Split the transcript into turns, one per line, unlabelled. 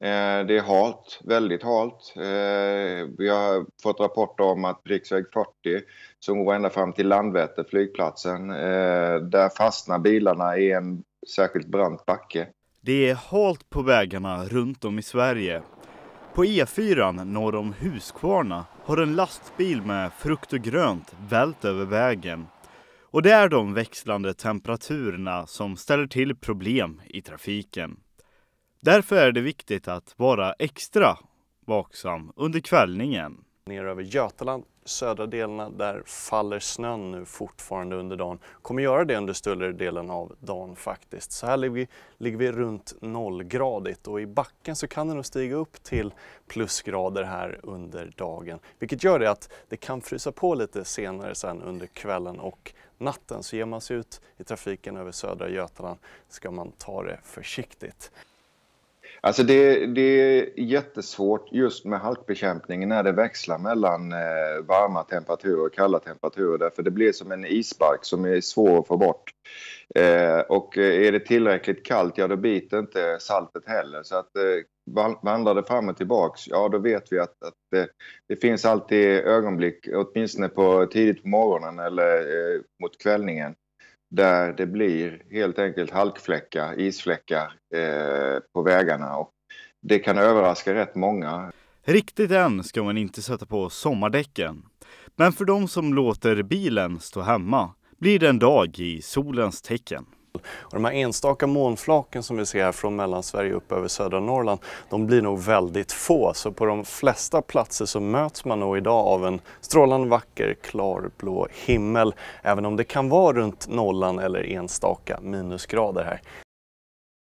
Eh, det är halt, väldigt halt. Eh, vi har fått rapporter om att riksväg 40 som går ända fram till Landvetter, flygplatsen, eh, där fastnar bilarna i en särskilt brant backe. Det är halt på vägarna
runt om i Sverige. På E4 norr om Huskvarna har en lastbil med frukt och grönt vält över vägen. Och det är de växlande temperaturerna som ställer till problem i trafiken. Därför är det
viktigt att vara extra vaksam under kvällningen. Ner över Götaland, södra delarna, där faller snön nu fortfarande under dagen. Kommer göra det under större delen av dagen faktiskt. Så här ligger vi, ligger vi runt nollgradigt och i backen så kan det nog stiga upp till plusgrader här under dagen. Vilket gör det att det kan frysa på lite senare sen under kvällen och natten. Så ger man sig ut i trafiken över södra Götaland ska man ta det försiktigt.
Alltså det, det är jättesvårt just med halkbekämpningen när det växlar mellan eh, varma temperaturer och kalla temperaturer. Därför det blir som en isbark som är svår att få bort. Eh, och eh, är det tillräckligt kallt, ja då biter inte saltet heller. Så att vandrar det fram och tillbaks, ja då vet vi att, att det, det, finns alltid ögonblick, åtminstone på tidigt på morgonen eller mot kvällningen, där det blir helt enkelt halkfläckar, isfläckar eh, på vägarna och det kan överraska rätt många. Riktigt än ska man inte sätta på sommardäcken.
Men för de som låter bilen stå hemma blir det en dag i solens
tecken. Och de här enstaka molnflaken som vi ser här från Mellansverige upp över södra Norrland, de blir nog väldigt få. Så på de flesta platser så möts man nog idag av en strålande vacker klarblå himmel, även om det kan vara runt nollan eller enstaka minusgrader här.